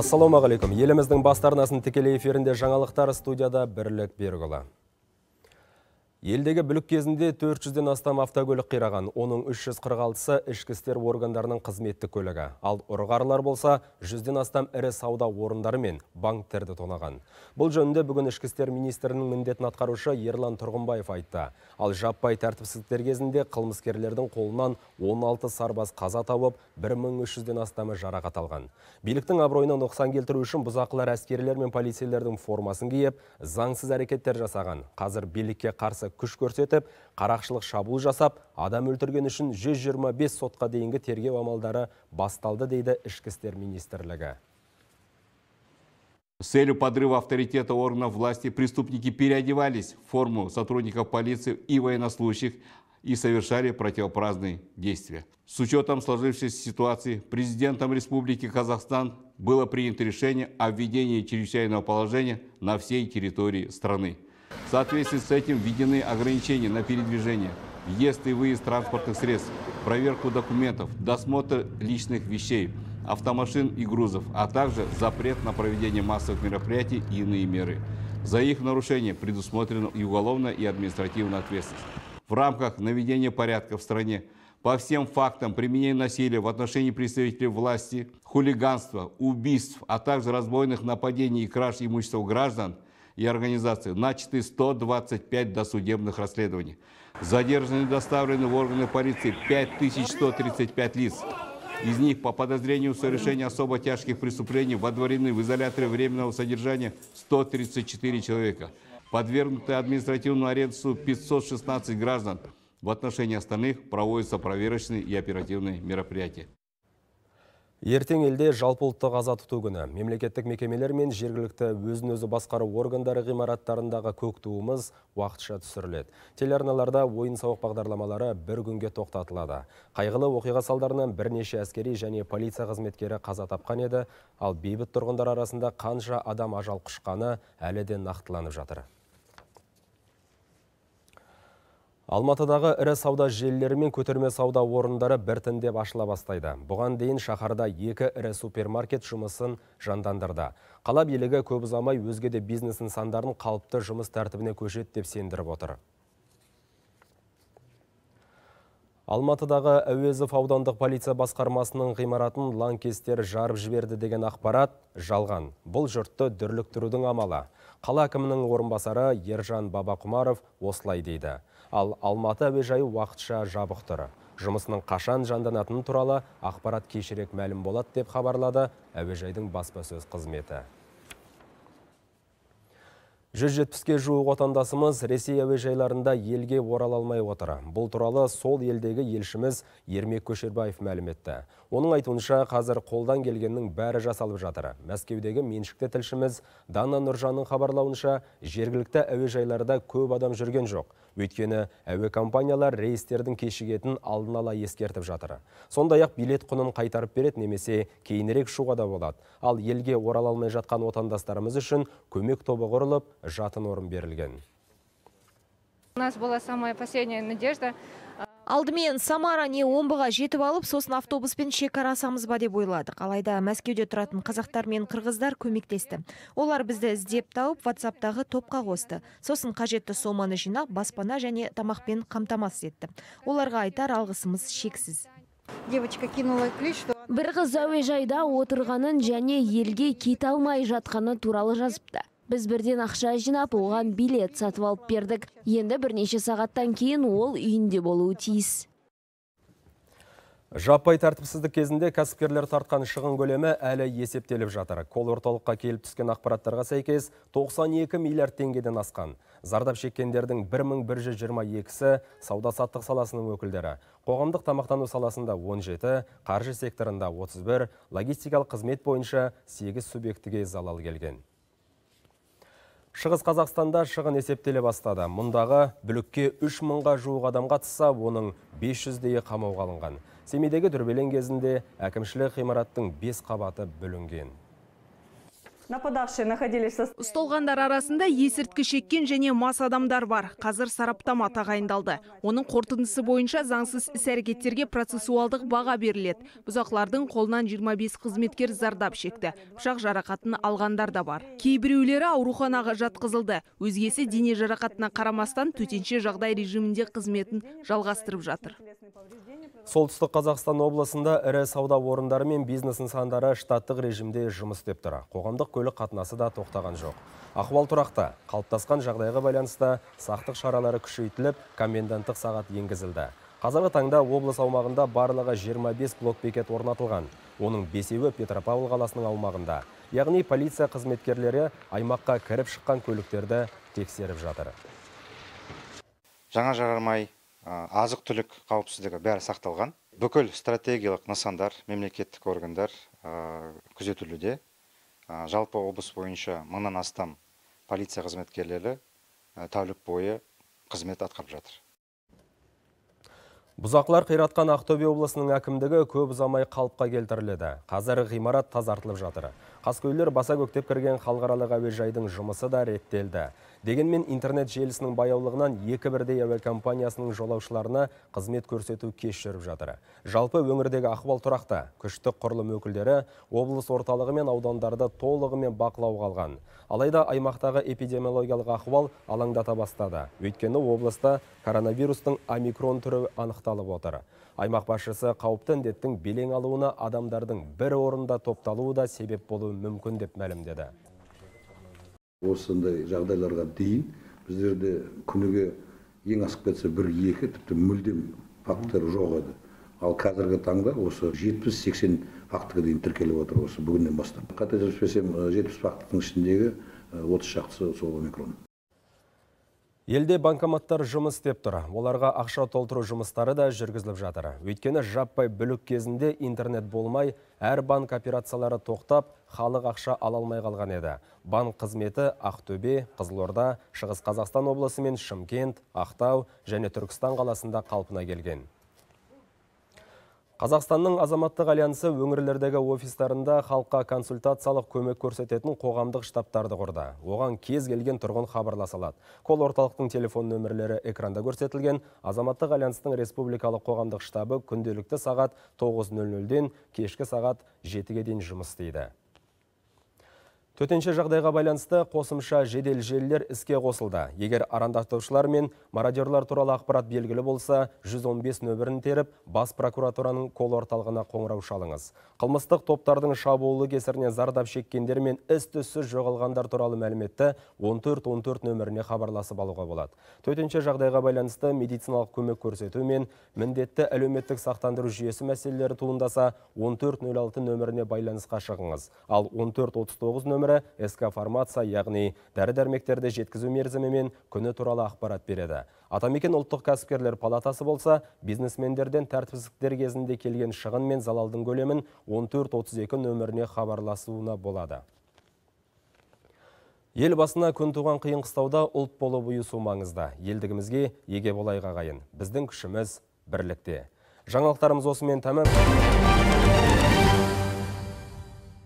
ассалаумағалейкум еліміздің басты арнасының тікелей эфирінде жаңалықтар студияда бірлік берікұлы Елдегі бүлік кезінде 400-ден астам автокөлік қираған, оның 346-сы ішкі істер органдарының қызметті көлігі. Ал ұрғарлар болса, 100-ден астам ірі сауда орындары мен банктерді тонаған. Бұл жөнінде бүгін ішкі істер министрінің міндетін атқарушы Ерлан Тұрғынбаев айтты. Ал жаппай тәртіпсіздіктер кезінде қылмыскерлердің қолынан 16 сарбаз қаза тауып, 1300-ден астамы жарақат алған. Биліктің абыройына нұқсан келтіру үшін бұзақылар әскерлер мен полицейлердің формасын киіп, заңсыз әрекеттер жасаған. Қазір билікке қарсы күш көрсетіп, қарақшылық шабуыл жасап, адам өлтірген үшін 125 сотқа дейінгі тергеу амалдары басталды дейді ішкі істер министрлігі. С целью подрыва авторитета органов власти преступники переодевались в форму сотрудников полиции и военнослужащих и совершали противоправные действия. С учетом сложившейся ситуации президентом Республики Казахстан было принято решение о введении чрезвычайного положения на всей территории страны. В соответствии с этим введены ограничения на передвижение, въезд и выезд транспортных средств, проверку документов, досмотр личных вещей, автомашин и грузов, а также запрет на проведение массовых мероприятий и иные меры. За их нарушение предусмотрена и уголовная, и административная ответственность. В рамках наведения порядка в стране по всем фактам применения насилия в отношении представителей власти, хулиганства, убийств, а также разбойных нападений и краж имущества граждан – и организации. Начаты 125 досудебных расследований. Задержаны и доставлены в органы полиции 5135 лиц. Из них по подозрению совершения особо тяжких преступлений водворены в изоляторе временного содержания 134 человека. Подвергнуты административному аресту 516 граждан. В отношении остальных проводятся проверочные и оперативные мероприятия. Ертең елде жалпыұлттық аза тұту күні. Мемлекеттік мекемелер мен жергілікті өзін өзі басқару органдары ғимараттарындағы көк туымыз уақытша түсіріледі. Телеарналарда ойын-сауық бағдарламалары бір күнге тоқтатылады. Қайғылы оқиға салдарынан бірнеше әскери және полиция қызметкері қаза тапқан еді, ал бейбіт тұрғындар арасында қанша адам ажал құшқаны әлі де нақтыланып жатыр. Алматыдағы ірі сауда желілері мен көтерме сауда орындары біртіндеп ашыла бастайды. Бұған дейін шаһарда екі ірі супермаркет жұмысын жандандырды. Қала билігі көп ұзамай өзге де бизнес нысандарын қалыпты жұмыс тәртібіне көшет деп сендіріп отыр. Алматыдағы әуезов аудандық полиция басқармасының ғимаратын ланкестер жарып жіберді деген ақпарат жалған. Бұл жұртты дүрліктірудің амалы. Қала әкімінің орынбасары Ержан Бабақұмаров осылай дейді ал Алматы әуежайы уақытша жабық тұр. Жұмысының қашан жанданатыны туралы ақпарат кешірек мәлім болады деп хабарлады әуежайдың баспасөз қызметі. 170-ке жуық отандасымыз Ресей әуежайларында елге орала алмай отыр. Бұл туралы сол елдегі елшіміз Ермек Көшербаев мәлім етті. Оның айтуынша қазір қолдан келгеннің бәрі жасалып жатыр. Мәскеудегі меншікті тілшіміз Дана Нұржанның хабарлауынша жергілікті әуежайларда көп адам жүрген жоқ. Өйткені әуе компаниялар рейстердің кешігетін алдын ала ескертіп жатыр. Сондай-ақ билет құнын қайтарып береді немесе кейінірек шуға да болады. Ал елге орала алмай жатқан отандастарымыз үшін көмек тобы құрылып, жатын орын берілген у нас была самая последняя надежда Алдымен Самара не омбыға жетіп алып, сосын автобуспен шекарасамыз ба деп ойладық. Алайда Мәскеуде тұратын қазақтар мен қырғыздар көмектесті. Олар бізді іздеп тауып, whatsapp топқа қосты. Сосын қажетті соманы жинақ, баспана және тамақпен қамтамасыз етті. Оларға айтар алғысымыз шексіз. Девочка кинула что бір қыз әуежайда отырғанын және елге кете алмай жатқаны туралы жазыпты біз бірден ақша жинап оған билет сатып алып бердік енді бірнеше сағаттан кейін ол үйінде болуы тиіс жаппай тәртіпсіздік кезінде кәсіпкерлер тартқан шығын көлемі әлі есептеліп жатыр кол орталыққа келіп түскен ақпараттарға сәйкес 92 миллиард теңгеден асқан зардап шеккендердің жиырма сі сауда саттық саласының өкілдері қоғамдық тамақтану саласында 17 қаржы секторында 31 логистикалық қызмет бойынша 8 субъектіге залал келген Шығыс Қазақстанда шығын есептеле бастады. Мұндағы бүлікке 3 мыңға жуық адам қатысса, оның 500-дейі қамауға алынған. Семейдегі дүрбелен кезінде әкімшілік ғимараттың 5 қабаты бүлінген нападавшие находились ұсталғандар арасында есірткі шеккен және мас адамдар бар қазір сараптама тағайындалды оның қорытындысы бойынша заңсыз іс әрекеттерге процессуалдық баға беріледі бұзақылардың қолынан 25 қызметкер зардап шекті пышақ жарақатын алғандар да бар кейбіреулері ауруханаға жатқызылды өзгесі дене жарақатына қарамастан төтенше жағдай режимінде қызметін жалғастырып жатыр солтүстік қазақстан облысында ірі сауда орындары мен бизнес нысандары штаттық режимде жұмыс істеп тұр қоғамдық көлік қатынасы да тоқтаған жоқ. Ахуал тұрақты, қалыптасқан жағдайға байланысты сақтық шаралары күшейтіліп, коменданттық сағат енгізілді. Қазіргі таңда облыс аумағында барлығы 25 бекет орнатылған. Оның бесеуі Петропавл қаласының аумағында. Яғни полиция қызметкерлері аймаққа кіріп шыққан көліктерді тексеріп жатыр. Жаңа жағармай азық түлік қауіпсіздігі бәрі сақталған бүкіл стратегиялық нысандар мемлекеттік органдар күзетілуде жалпы облыс бойынша мыңнан астам полиция қызметкерлері тәулік бойы қызмет атқарып жатыр бұзақылар қиратқан ақтөбе облысының әкімдігі көп ұзамай қалыпқа келтіріледі қазір ғимарат тазартылып жатыр қаскөйлер баса көктеп кірген халықаралық әуежайдың жұмысы да реттелді дегенмен интернет желісінің баяулығынан екі бірдей әуел компаниясының жолаушыларына қызмет көрсету кеш жүріп жатыр жалпы өңірдегі ахуал тұрақта күшті құрылым өкілдері облыс орталығы мен аудандарды толығымен бақылау қалған. алайда аймақтағы эпидемиологиялық ахуал алаңдата бастады өйткені облыста коронавирустың омикрон түрі анықталып отыр аймақ басшысы қауіпті індеттің белең алуына адамдардың бір орында топталуы да себеп болу болуы мүмкін деп мәлімдеді осындай жағдайларға дейін біздерде күніге ең асып кетсе бір екі тіпті мүлдем фактілер жоқ еді ал қазіргі таңда осы жетпіс сексен фактіге дейін тіркеліп отыр осы бүгіннен бастап қателеспесем жетпіс фактінің ішіндегі отыз шақтысы сол омикрон Елде банкоматтар жұмыс істеп тұр. Оларға ақша толтыру жұмыстары да жүргізіліп жатыр. Өйткені жаппай бүлік кезінде интернет болмай, әр банк операциялары тоқтап, халық ақша ала алмай қалған еді. Банк қызметі Ақтөбе, Қызылорда, Шығыс Қазақстан облысы мен Шымкент, Ақтау және Түркістан қаласында қалпына келген. Қазақстанның азаматтық альянсы өңірлердегі офистарында халыққа консультациялық көмек көрсететін қоғамдық штабтарды құрды. Оған кез келген тұрғын хабарласа алады. орталықтың телефон нөмірлері экранда көрсетілген. Азаматтық альянстың республикалық қоғамдық штабы күнделікті сағат 9.00-ден кешкі сағат 700 ге дейін жұмыс істейді. Төтенше жағдайға байланысты қосымша жедел желілер іске қосылды. Егер арандатушылар мен мародерлар туралы ақпарат белгілі болса, 115 нөмірін теріп, бас прокуратураның қол орталығына қоңырау шалыңыз. Қылмыстық топтардың шабуылы кесірінен зардап шеккендер мен іс-түссіз жоғалғандар туралы мәліметті 14-14 нөміріне хабарласып алуға болады. Төтенше жағдайға байланысты медициналық көмек көрсету мен міндетті әлеуметтік сақтандыру жүйесі мәселелері туындаса, 1406 нөміріне байланысқа шығыңыз. Ал 1439 нөмірі бірі СК фармация яғни дәрі дәрмектерді жеткізу мерзімімен күні туралы ақпарат береді атамекен ұлттық кәсіпкерлер палатасы болса бизнесмендерден тәртіпсіздіктер кезінде келген шығын мен залалдың көлемін 14-32 нөміріне хабарласуына болады Ел басына күн туған қиын қыстауда ұлт болып ұйысу маңызды. Елдігімізге еге болайға ғайын. Біздің күшіміз бірлікте. Жаңалықтарымыз осымен тәмам.